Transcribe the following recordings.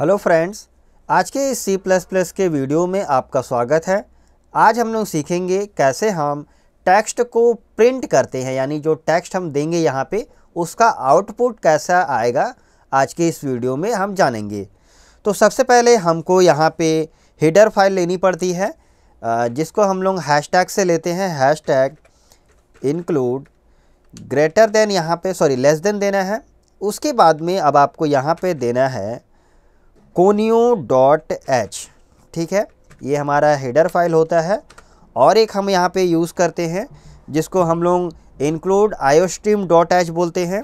hello friends आज के इस सी प्लस प्लस के वीडियो में आपका स्वागत है आज हम लोग सीखेंगे कैसे हम टेक्स्ट को प्रिंट करते हैं यानी जो टेक्स्ट हम देंगे यहाँ पे उसका आउटपुट कैसा आएगा आज के इस वीडियो में हम जानेंगे तो सबसे पहले हमको यहाँ पे हेडर फाइल लेनी पड़ती है जिसको हम लोग हैश से लेते हैं हैश इंक्लूड ग्रेटर देन यहाँ पे सॉरी लेस देन देना है उसके बाद में अब आपको यहाँ पे देना है कोनियो डॉट एच ठीक है ये हमारा हेडर फाइल होता है और एक हम यहाँ पे यूज़ करते हैं जिसको हम लोग इंक्लूड आयोस्ट्रीम डॉट एच बोलते हैं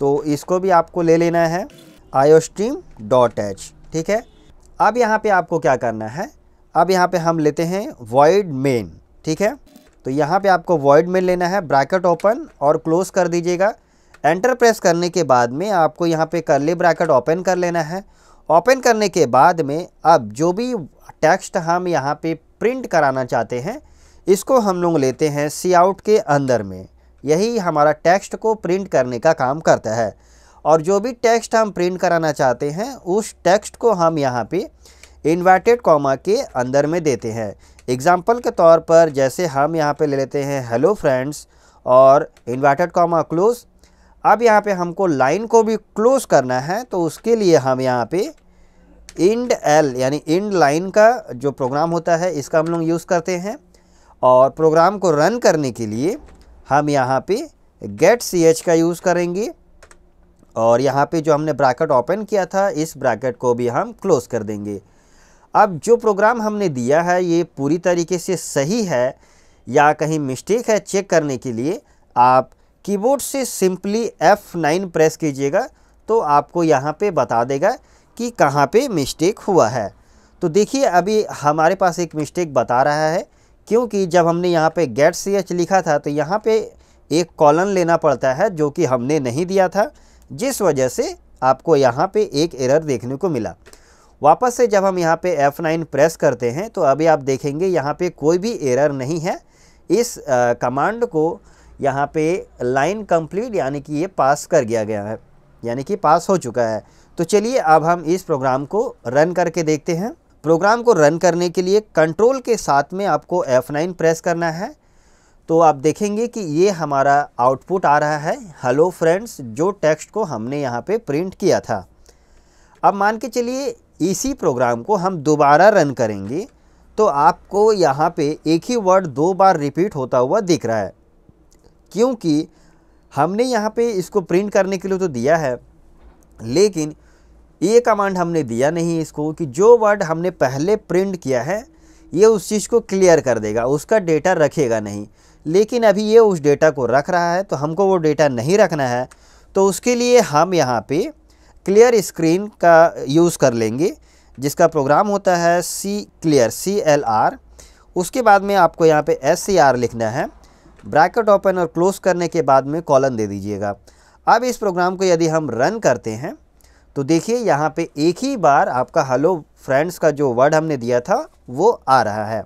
तो इसको भी आपको ले लेना है आयोस्ट्रीम डॉट एच ठीक है अब यहाँ पे आपको क्या करना है अब यहाँ पे हम लेते हैं वॉइड मेन ठीक है तो यहाँ पे आपको वॉइड मेन लेना है ब्रैकेट ओपन और क्लोज कर दीजिएगा एंटर प्रेस करने के बाद में आपको यहाँ पे करली ब्रैकेट ओपन कर लेना है ओपन करने के बाद में अब जो भी टेक्स्ट हम यहाँ पे प्रिंट कराना चाहते हैं इसको हम लोग लेते हैं सी आउट के अंदर में यही हमारा टेक्स्ट को प्रिंट करने का काम करता है और जो भी टेक्स्ट हम प्रिंट कराना चाहते हैं उस टेक्स्ट को हम यहाँ पे इन्वर्टेड कॉमा के अंदर में देते हैं एग्ज़ाम्पल के तौर पर जैसे हम यहाँ पे ले लेते हैं हेलो फ्रेंड्स और इन्वर्टेड कॉमा क्लोज अब यहाँ पे हमको लाइन को भी क्लोज करना है तो उसके लिए हम यहाँ पे इंड एल यानी इंड लाइन का जो प्रोग्राम होता है इसका हम लोग यूज़ करते हैं और प्रोग्राम को रन करने के लिए हम यहाँ पे गेट सी एच का यूज़ करेंगे और यहाँ पे जो हमने ब्रैकेट ओपन किया था इस ब्रैकेट को भी हम क्लोज़ कर देंगे अब जो प्रोग्राम हमने दिया है ये पूरी तरीके से सही है या कहीं मिस्टेक है चेक करने के लिए आप कीबोर्ड से सिंपली F9 प्रेस कीजिएगा तो आपको यहाँ पे बता देगा कि कहाँ पे मिस्टेक हुआ है तो देखिए अभी हमारे पास एक मिस्टेक बता रहा है क्योंकि जब हमने यहाँ पे गेट सी एच लिखा था तो यहाँ पे एक कॉलन लेना पड़ता है जो कि हमने नहीं दिया था जिस वजह से आपको यहाँ पे एक एरर देखने को मिला वापस से जब हम यहाँ पे F9 प्रेस करते हैं तो अभी आप देखेंगे यहाँ पे कोई भी एरर नहीं है इस कमांड को यहाँ पे लाइन कंप्लीट यानी कि ये पास कर गया गया है यानी कि पास हो चुका है तो चलिए अब हम इस प्रोग्राम को रन करके देखते हैं प्रोग्राम को रन करने के लिए कंट्रोल के साथ में आपको F9 प्रेस करना है तो आप देखेंगे कि ये हमारा आउटपुट आ रहा है हेलो फ्रेंड्स जो टेक्स्ट को हमने यहाँ पे प्रिंट किया था अब मान के चलिए इसी प्रोग्राम को हम दोबारा रन करेंगे तो आपको यहाँ पे एक ही वर्ड दो बार रिपीट होता हुआ दिख रहा है क्योंकि हमने यहाँ पे इसको प्रिंट करने के लिए तो दिया है लेकिन ये कमांड हमने दिया नहीं इसको कि जो वर्ड हमने पहले प्रिंट किया है ये उस चीज़ को क्लियर कर देगा उसका डेटा रखेगा नहीं लेकिन अभी ये उस डेटा को रख रहा है तो हमको वो डेटा नहीं रखना है तो उसके लिए हम यहाँ पे क्लियर स्क्रीन का यूज़ कर लेंगे जिसका प्रोग्राम होता है C clear C L R उसके बाद में आपको यहाँ पे एस सी आर लिखना है ब्रैकेट ओपन और क्लोज करने के बाद में कॉलन दे दीजिएगा अब इस प्रोग्राम को यदि हम रन करते हैं तो देखिए यहाँ पे एक ही बार आपका हेलो फ्रेंड्स का जो वर्ड हमने दिया था वो आ रहा है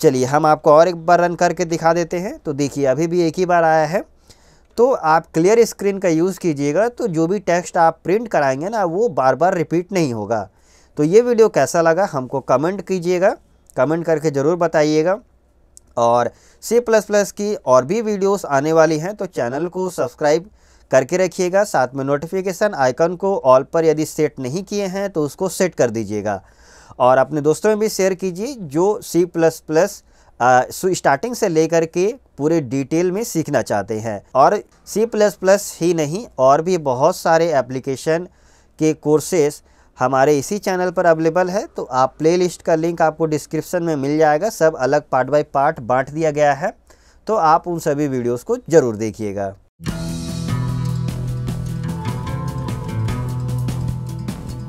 चलिए हम आपको और एक बार रन करके दिखा देते हैं तो देखिए अभी भी एक ही बार आया है तो आप क्लियर स्क्रीन का यूज़ कीजिएगा तो जो भी टेक्स्ट आप प्रिंट कराएंगे ना वो बार बार रिपीट नहीं होगा तो ये वीडियो कैसा लगा हमको कमेंट कीजिएगा कमेंट करके ज़रूर बताइएगा और सी प्लस प्लस की और भी वीडियोस आने वाली हैं तो चैनल को सब्सक्राइब करके रखिएगा साथ में नोटिफिकेशन आइकन को ऑल पर यदि सेट नहीं किए हैं तो उसको सेट कर दीजिएगा और अपने दोस्तों में भी शेयर कीजिए जो सी प्लस प्लस स्टार्टिंग से लेकर के पूरे डिटेल में सीखना चाहते हैं और सी प्लस प्लस ही नहीं और भी बहुत सारे एप्लीकेशन के कोर्सेज़ हमारे इसी चैनल पर अवेलेबल है तो आप प्लेलिस्ट का लिंक आपको डिस्क्रिप्शन में मिल जाएगा सब अलग पार्ट बाय पार्ट बांट दिया गया है तो आप उन सभी वीडियोस को ज़रूर देखिएगा